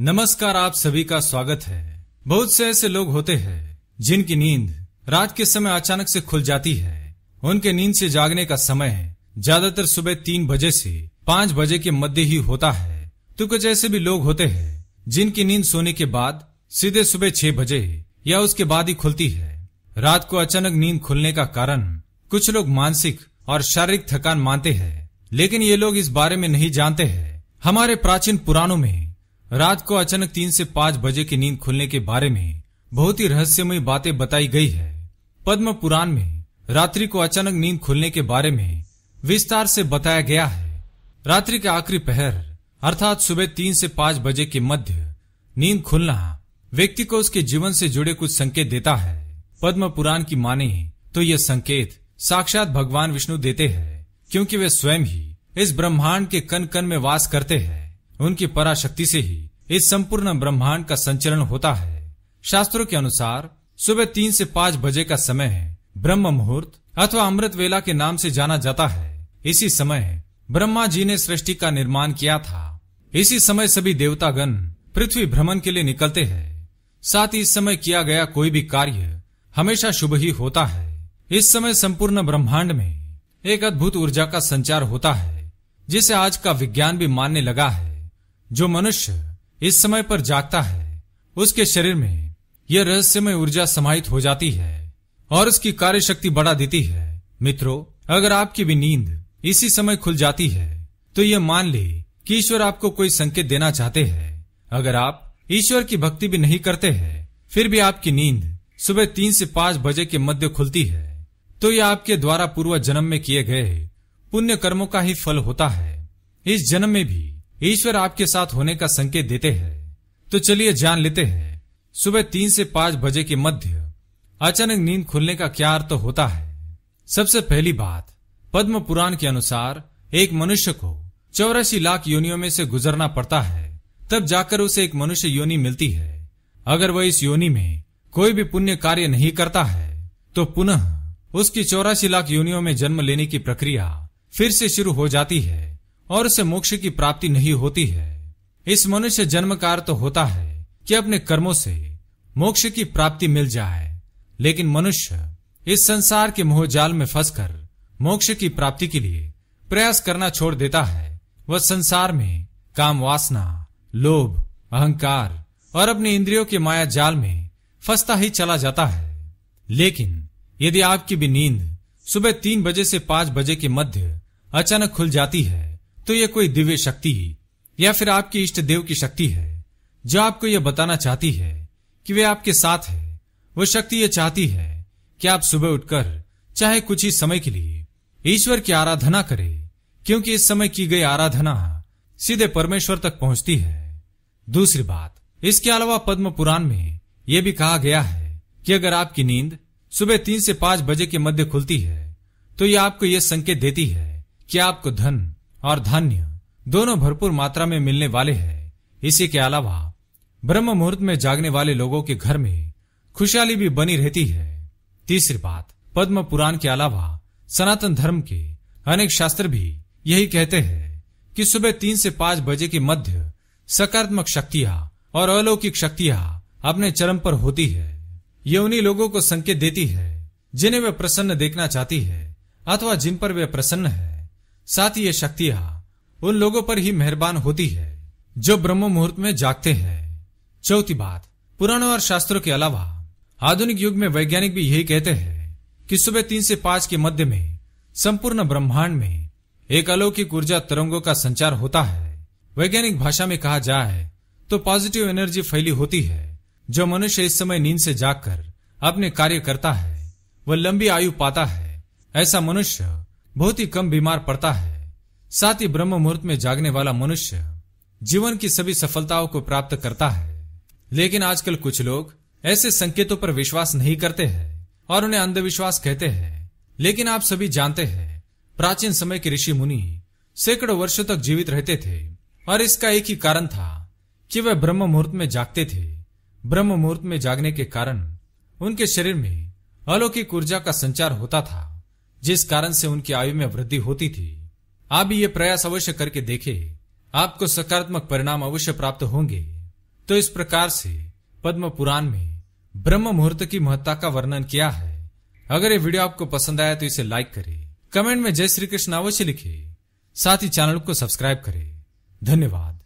नमस्कार आप सभी का स्वागत है बहुत से ऐसे लोग होते हैं जिनकी नींद रात के समय अचानक से खुल जाती है उनके नींद से जागने का समय ज्यादातर सुबह तीन बजे से पाँच बजे के मध्य ही होता है तो कुछ ऐसे भी लोग होते हैं जिनकी नींद सोने के बाद सीधे सुबह छह बजे या उसके बाद ही खुलती है रात को अचानक नींद खुलने का कारण कुछ लोग मानसिक और शारीरिक थकान मानते हैं लेकिन ये लोग इस बारे में नहीं जानते हैं हमारे प्राचीन पुराणों में रात को अचानक तीन से पाँच बजे की नींद खुलने के बारे में बहुत ही रहस्यमयी बातें बताई गई है पद्म पुराण में रात्रि को अचानक नींद खुलने के बारे में विस्तार से बताया गया है रात्रि के आखिरी पहर अर्थात सुबह तीन से पाँच बजे के मध्य नींद खुलना व्यक्ति को उसके जीवन से जुड़े कुछ संकेत देता है पद्म पुराण की माने तो यह संकेत साक्षात भगवान विष्णु देते हैं क्योंकि वे स्वयं ही इस ब्रह्मांड के कन कन में वास करते हैं उनकी पराशक्ति से ही इस संपूर्ण ब्रह्मांड का संचरण होता है शास्त्रों के अनुसार सुबह तीन से पाँच बजे का समय है ब्रह्म मुहूर्त अथवा अमृत वेला के नाम से जाना जाता है इसी समय ब्रह्मा जी ने सृष्टि का निर्माण किया था इसी समय सभी देवतागण पृथ्वी भ्रमण के लिए निकलते हैं साथ ही इस समय किया गया कोई भी कार्य हमेशा शुभ ही होता है इस समय संपूर्ण ब्रह्मांड में एक अद्भुत ऊर्जा का संचार होता है जिसे आज का विज्ञान भी मानने लगा है जो मनुष्य इस समय पर जागता है उसके शरीर में यह रहस्यमय ऊर्जा समाहित हो जाती है और उसकी कार्य शक्ति बढ़ा देती है मित्रों अगर आपकी भी नींद इसी समय खुल जाती है तो यह मान ले कि ईश्वर आपको कोई संकेत देना चाहते हैं अगर आप ईश्वर की भक्ति भी नहीं करते हैं फिर भी आपकी नींद सुबह तीन से पांच बजे के मध्य खुलती है तो यह आपके द्वारा पूर्व जन्म में किए गए पुण्य कर्मों का ही फल होता है इस जन्म में भी ईश्वर आपके साथ होने का संकेत देते हैं तो चलिए जान लेते हैं सुबह तीन से पांच बजे के मध्य अचानक नींद खुलने का क्या अर्थ तो होता है सबसे पहली बात पद्म पुराण के अनुसार एक मनुष्य को चौरासी लाख योनियों में से गुजरना पड़ता है तब जाकर उसे एक मनुष्य योनि मिलती है अगर वह इस योनि में कोई भी पुण्य कार्य नहीं करता है तो पुनः उसकी चौरासी लाख योनियों में जन्म लेने की प्रक्रिया फिर से शुरू हो जाती है और उसे मोक्ष की प्राप्ति नहीं होती है इस मनुष्य जन्म तो होता है कि अपने कर्मों से मोक्ष की प्राप्ति मिल जाए लेकिन मनुष्य इस संसार के मोहजाल में फंसकर मोक्ष की प्राप्ति के लिए प्रयास करना छोड़ देता है वह संसार में काम वासना लोभ अहंकार और अपने इंद्रियों के माया जाल में फंसता ही चला जाता है लेकिन यदि आपकी भी नींद सुबह तीन बजे से पांच बजे के मध्य अचानक खुल जाती है तो यह कोई दिव्य शक्ति या फिर आपके इष्ट देव की शक्ति है जो आपको यह बताना चाहती है कि वे आपके साथ है वो शक्ति यह चाहती है कि आप सुबह उठकर चाहे कुछ ही समय के लिए ईश्वर की आराधना करें क्योंकि इस समय की गई आराधना सीधे परमेश्वर तक पहुंचती है दूसरी बात इसके अलावा पद्म पुराण में यह भी कहा गया है कि अगर आपकी नींद सुबह तीन से पांच बजे के मध्य खुलती है तो यह आपको यह संकेत देती है कि आपको धन और धान्य दोनों भरपूर मात्रा में मिलने वाले हैं इसी के अलावा ब्रह्म मुहूर्त में जागने वाले लोगों के घर में खुशहाली भी बनी रहती है तीसरी बात पद्म पुराण के अलावा सनातन धर्म के अनेक शास्त्र भी यही कहते हैं कि सुबह तीन से पांच बजे के मध्य सकारात्मक शक्तियां और अलौकिक शक्तियां अपने चरम पर होती है ये उन्हीं लोगों को संकेत देती है जिन्हें वे प्रसन्न देखना चाहती है अथवा जिन पर वे प्रसन्न है साथ ही ये शक्तियां उन लोगों पर ही मेहरबान होती है जो ब्रह्म मुहूर्त में जागते हैं चौथी बात पुराणों और शास्त्रों के अलावा आधुनिक युग में वैज्ञानिक भी यही कहते हैं कि सुबह तीन से पांच के मध्य में संपूर्ण ब्रह्मांड में एक अलौकिक ऊर्जा तरंगों का संचार होता है वैज्ञानिक भाषा में कहा जाए तो पॉजिटिव एनर्जी फैली होती है जो मनुष्य इस समय नींद से जागकर अपने कार्य करता है वह लंबी आयु पाता है ऐसा मनुष्य बहुत ही कम बीमार पड़ता है साथ ही ब्रह्म मुहूर्त में जागने वाला मनुष्य जीवन की सभी सफलताओं को प्राप्त करता है लेकिन आजकल कुछ लोग ऐसे संकेतों पर विश्वास नहीं करते हैं और उन्हें अंधविश्वास कहते हैं लेकिन आप सभी जानते हैं प्राचीन समय के ऋषि मुनि सैकड़ों वर्षों तक जीवित रहते थे और इसका एक ही कारण था कि वह ब्रह्म मुहूर्त में जागते थे ब्रह्म मुहूर्त में जागने के कारण उनके शरीर में अलौकिक ऊर्जा का संचार होता था जिस कारण से उनकी आयु में वृद्धि होती थी आप ये प्रयास अवश्य करके देखे आपको सकारात्मक परिणाम अवश्य प्राप्त होंगे तो इस प्रकार से पद्म पुराण में ब्रह्म मुहूर्त की महत्ता का वर्णन किया है अगर ये वीडियो आपको पसंद आया तो इसे लाइक करें कमेंट में जय श्री कृष्ण अवश्य लिखे साथ ही चैनल को सब्सक्राइब करें धन्यवाद